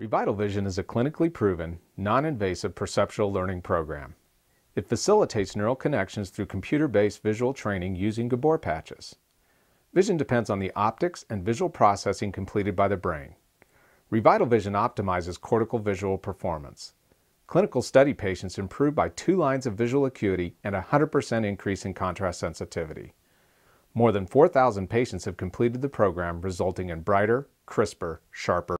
Revital Vision is a clinically proven, non-invasive perceptual learning program. It facilitates neural connections through computer-based visual training using Gabor patches. Vision depends on the optics and visual processing completed by the brain. Revital Vision optimizes cortical visual performance. Clinical study patients improve by two lines of visual acuity and a 100% increase in contrast sensitivity. More than 4,000 patients have completed the program, resulting in brighter, crisper, sharper